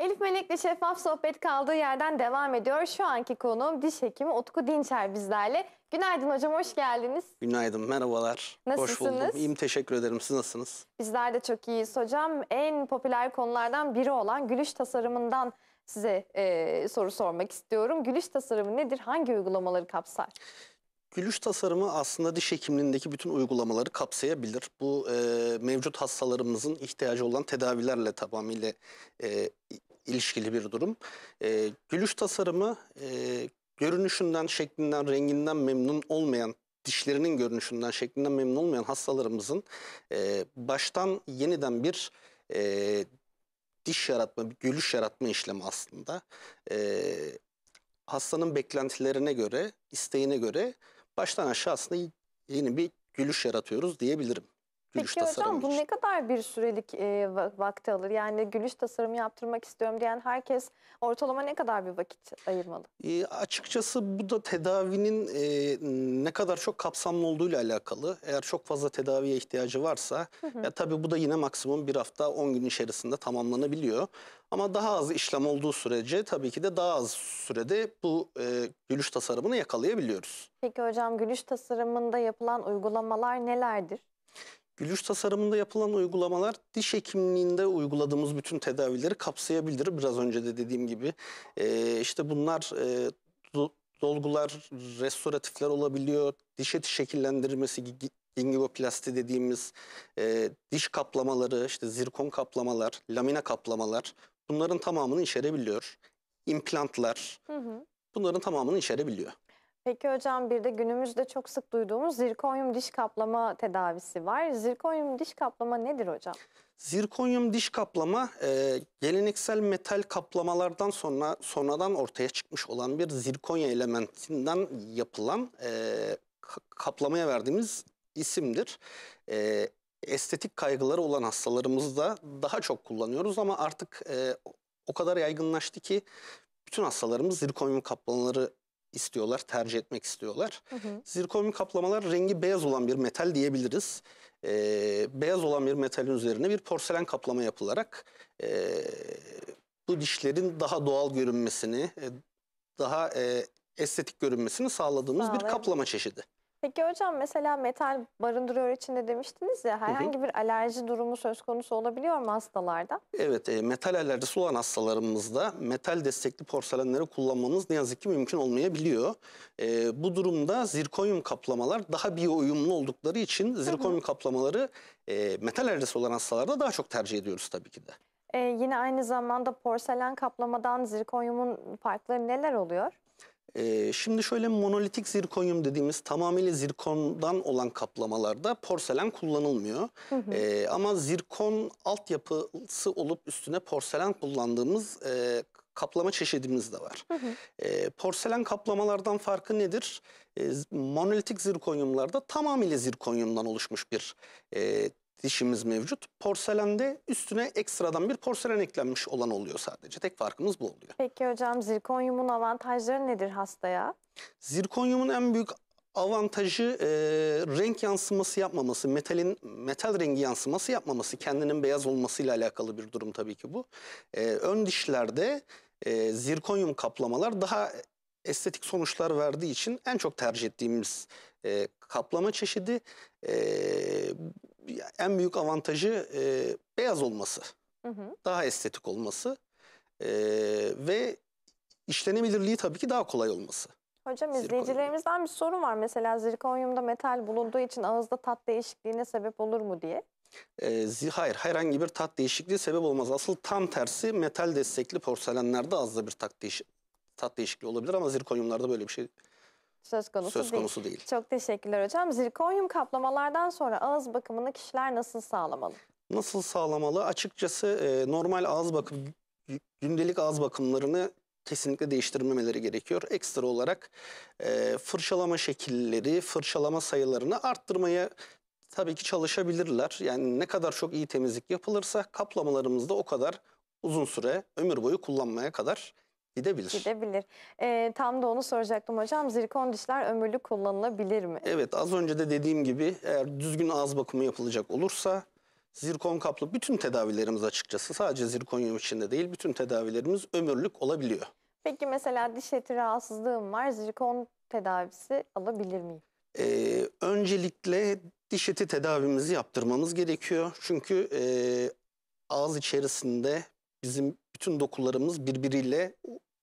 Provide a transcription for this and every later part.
Elif Melek'le Şeffaf Sohbet kaldığı yerden devam ediyor. Şu anki konuğum diş hekimi Utku Dinçer bizlerle. Günaydın hocam, hoş geldiniz. Günaydın, merhabalar. Nasılsınız? Hoş buldum. İyiyim, teşekkür ederim. Siz nasılsınız? Bizler de çok iyiyiz hocam. En popüler konulardan biri olan gülüş tasarımından size e, soru sormak istiyorum. Gülüş tasarımı nedir? Hangi uygulamaları kapsar? Gülüş tasarımı aslında diş hekimliğindeki bütün uygulamaları kapsayabilir. Bu e, mevcut hastalarımızın ihtiyacı olan tedavilerle tamamıyla e, ilişkili bir durum. E, gülüş tasarımı e, görünüşünden, şeklinden, renginden memnun olmayan dişlerinin görünüşünden, şeklinden memnun olmayan hastalarımızın e, baştan yeniden bir e, diş yaratma, bir gülüş yaratma işlemi aslında. E, hastanın beklentilerine göre, isteğine göre baştan aşağı aslında yeni bir gülüş yaratıyoruz diyebilirim. Gülüş Peki hocam olur. bu ne kadar bir sürelik e, vakti alır? Yani gülüş tasarımı yaptırmak istiyorum diyen herkes ortalama ne kadar bir vakit ayırmalı? E, açıkçası bu da tedavinin e, ne kadar çok kapsamlı olduğuyla alakalı. Eğer çok fazla tedaviye ihtiyacı varsa hı hı. ya tabii bu da yine maksimum bir hafta 10 gün içerisinde tamamlanabiliyor. Ama daha az işlem olduğu sürece tabii ki de daha az sürede bu e, gülüş tasarımını yakalayabiliyoruz. Peki hocam gülüş tasarımında yapılan uygulamalar nelerdir? Gülüş tasarımında yapılan uygulamalar diş hekimliğinde uyguladığımız bütün tedavileri kapsayabilir. Biraz önce de dediğim gibi e, işte bunlar e, dolgular, restoratifler olabiliyor. Diş eti şekillendirmesi gingivoplasti dediğimiz e, diş kaplamaları, işte zirkon kaplamalar, lamina kaplamalar bunların tamamını içerebiliyor. İmplantlar hı hı. bunların tamamını içerebiliyor. Peki hocam bir de günümüzde çok sık duyduğumuz zirkonyum diş kaplama tedavisi var. Zirkonyum diş kaplama nedir hocam? Zirkonyum diş kaplama e, geleneksel metal kaplamalardan sonra sonradan ortaya çıkmış olan bir zirkonya elementinden yapılan e, kaplamaya verdiğimiz isimdir. E, estetik kaygıları olan hastalarımızda daha çok kullanıyoruz ama artık e, o kadar yaygınlaştı ki bütün hastalarımız zirkonyum kaplamaları istiyorlar, tercih etmek istiyorlar. Hı hı. Zirkonyum kaplamalar rengi beyaz olan bir metal diyebiliriz. E, beyaz olan bir metalin üzerine bir porselen kaplama yapılarak e, bu dişlerin daha doğal görünmesini, e, daha e, estetik görünmesini sağladığımız Sağlayın. bir kaplama çeşidi. Peki hocam mesela metal barındırıyor içinde demiştiniz ya herhangi bir alerji durumu söz konusu olabiliyor mu hastalarda? Evet e, metal alerjisi olan hastalarımızda metal destekli porselenleri kullanmamız ne yazık ki mümkün olmayabiliyor. E, bu durumda zirkonyum kaplamalar daha biyo uyumlu oldukları için zirkonyum kaplamaları e, metal alerjisi olan hastalarda daha çok tercih ediyoruz tabii ki de. E, yine aynı zamanda porselen kaplamadan zirkonyumun farkları neler oluyor? Ee, şimdi şöyle monolitik zirkonyum dediğimiz tamamıyla zirkondan olan kaplamalarda porselen kullanılmıyor. Hı hı. Ee, ama zirkon altyapısı olup üstüne porselen kullandığımız e, kaplama çeşidimiz de var. Hı hı. Ee, porselen kaplamalardan farkı nedir? monolitik zirkonyumlarda tamamıyla zirkonyumdan oluşmuş bir e, dişimiz mevcut. Porselende üstüne ekstradan bir porselen eklenmiş olan oluyor sadece. Tek farkımız bu oluyor. Peki hocam zirkonyumun avantajları nedir hastaya? Zirkonyumun en büyük avantajı e, renk yansıması yapmaması, metalin metal rengi yansıması yapmaması, kendinin beyaz olmasıyla alakalı bir durum tabii ki bu. E, ön dişlerde e, zirkonyum kaplamalar daha estetik sonuçlar verdiği için en çok tercih ettiğimiz e, kaplama çeşidi. E, en büyük avantajı e, beyaz olması. Hı hı. Daha estetik olması. E, ve işlenebilirliği tabii ki daha kolay olması. Hocam izleyicilerimizden bir soru var. Mesela zirkonyumda metal bulunduğu için ağızda tat değişikliğine sebep olur mu diye. E, hayır herhangi bir tat değişikliği sebep olmaz. Asıl tam tersi metal destekli porselenlerde ağızda bir tat, değiş tat değişikliği olabilir ama zirkonyumlarda böyle bir şey söz konusu, söz konusu değil. değil. Çok teşekkürler hocam. Zirkonyum kaplamalardan sonra ağız bakımını kişiler nasıl sağlamalı? Nasıl sağlamalı? Açıkçası e, normal ağız bakım, gündelik ağız bakımlarını kesinlikle değiştirmemeleri gerekiyor. Ekstra olarak e, fırçalama şekilleri, fırçalama sayılarını arttırmaya tabii ki çalışabilirler. Yani ne kadar çok iyi temizlik yapılırsa kaplamalarımızda o kadar uzun süre ömür boyu kullanmaya kadar Gidebilir. Gidebilir. Ee, tam da onu soracaktım hocam. Zirkon dişler ömürlü kullanılabilir mi? Evet az önce de dediğim gibi eğer düzgün ağız bakımı yapılacak olursa zirkon kaplı bütün tedavilerimiz açıkçası sadece zirkonyum içinde değil bütün tedavilerimiz ömürlük olabiliyor. Peki mesela diş eti rahatsızlığım var zirkon tedavisi alabilir miyim? Ee, öncelikle diş eti tedavimizi yaptırmamız gerekiyor. Çünkü e, ağız içerisinde Bizim bütün dokularımız birbiriyle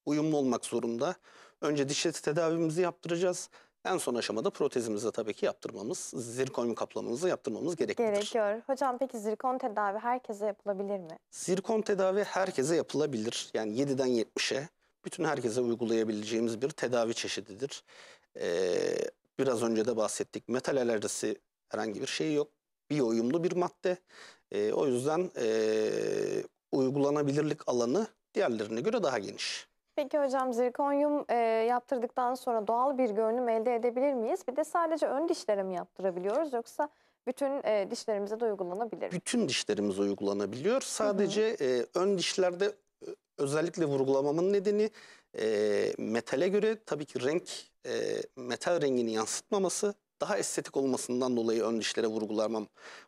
uyumlu olmak zorunda. Önce diş eti tedavimizi yaptıracağız. En son aşamada protezimizi tabii ki yaptırmamız, zirkonyum kaplamamızı yaptırmamız gerekiyor. Gerekiyor. Hocam peki zirkon tedavi herkese yapılabilir mi? Zirkon tedavi herkese yapılabilir. Yani 7'den 70'e bütün herkese uygulayabileceğimiz bir tedavi çeşididir. Ee, biraz önce de bahsettik. Metal alerjisi herhangi bir şey yok. Biyo uyumlu bir madde. E, o yüzden e, uygulanabilirlik alanı diğerlerine göre daha geniş. Peki hocam zirkonyum e, yaptırdıktan sonra doğal bir görünüm elde edebilir miyiz? Bir de sadece ön dişlere mi yaptırabiliyoruz yoksa bütün e, dişlerimize de uygulanabilir mi? Bütün dişlerimize uygulanabiliyor. Sadece hı hı. E, ön dişlerde e, özellikle vurgulamamın nedeni e, metale göre tabii ki renk, e, metal rengini yansıtmaması daha estetik olmasından dolayı ön dişlere vurgularmam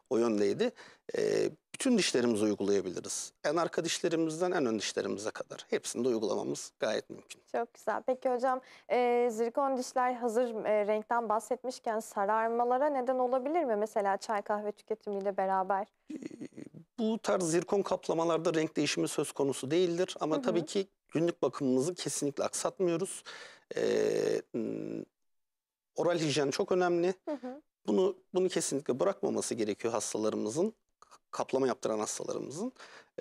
o yöndeydi. E, bütün dişlerimizi uygulayabiliriz. En arka dişlerimizden en ön dişlerimize kadar. Hepsini de uygulamamız gayet mümkün. Çok güzel. Peki hocam e, zirkon dişler hazır e, renkten bahsetmişken sararmalara neden olabilir mi? Mesela çay kahve tüketimiyle beraber. E, bu tarz zirkon kaplamalarda renk değişimi söz konusu değildir. Ama hı hı. tabii ki günlük bakımımızı kesinlikle aksatmıyoruz. E, Oral hijyen çok önemli. Hı hı. Bunu bunu kesinlikle bırakmaması gerekiyor hastalarımızın. Kaplama yaptıran hastalarımızın.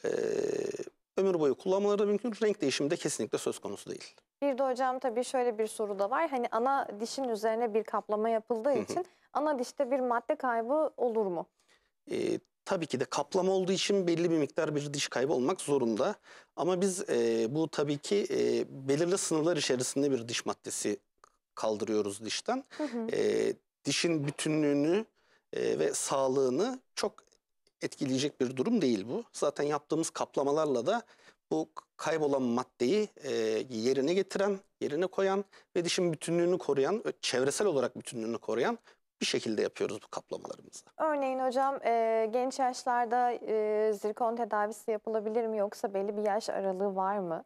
Ee, ömür boyu kullanmaları da mümkün. Renk değişimi de kesinlikle söz konusu değil. Bir de hocam tabii şöyle bir soru da var. Hani ana dişin üzerine bir kaplama yapıldığı hı hı. için ana dişte bir madde kaybı olur mu? Ee, tabii ki de kaplama olduğu için belli bir miktar bir diş kaybı olmak zorunda. Ama biz e, bu tabii ki e, belirli sınırlar içerisinde bir diş maddesi kaldırıyoruz dişten. Hı hı. E, dişin bütünlüğünü e, ve sağlığını çok etkileyecek bir durum değil bu. Zaten yaptığımız kaplamalarla da bu kaybolan maddeyi e, yerine getiren, yerine koyan ve dişin bütünlüğünü koruyan, çevresel olarak bütünlüğünü koruyan bir şekilde yapıyoruz bu kaplamalarımızı. Örneğin hocam e, genç yaşlarda e, zirkon tedavisi yapılabilir mi yoksa belli bir yaş aralığı var mı?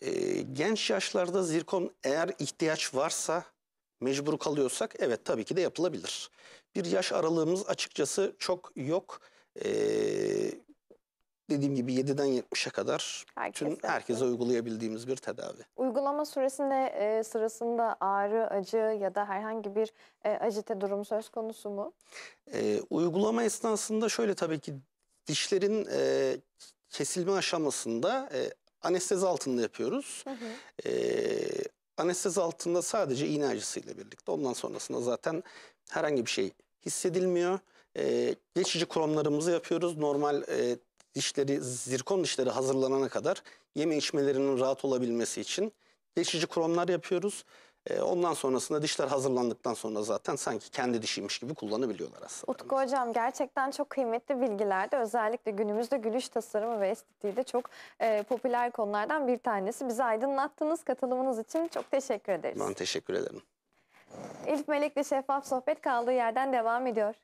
E, genç yaşlarda zirkon eğer ihtiyaç varsa mecbur kalıyorsak evet tabii ki de yapılabilir. Bir yaş aralığımız açıkçası çok yok. E, dediğim gibi 7'den 70'e kadar Herkes tüm herkese uygulayabildiğimiz bir tedavi. Uygulama süresinde e, sırasında ağrı, acı ya da herhangi bir e, acite durum söz konusu mu? E, uygulama esnasında şöyle tabii ki dişlerin e, kesilme aşamasında e, anestezi altında yapıyoruz. Hı hı. E, anestezi altında sadece iğne acısıyla birlikte. Ondan sonrasında zaten herhangi bir şey hissedilmiyor. E, geçici kromlarımızı yapıyoruz. Normal e, dişleri, zirkon dişleri hazırlanana kadar yeme içmelerinin rahat olabilmesi için geçici kromlar yapıyoruz. E, ondan sonrasında dişler hazırlandıktan sonra zaten sanki kendi dişiymiş gibi kullanabiliyorlar aslında. Utku Hocam gerçekten çok kıymetli bilgilerdi. Özellikle günümüzde gülüş tasarımı ve estetiği de çok e, popüler konulardan bir tanesi. Bizi aydınlattınız. Katılımınız için çok teşekkür ederiz. Ben teşekkür ederim. Elif Melek'le Şeffaf Sohbet kaldığı yerden devam ediyor.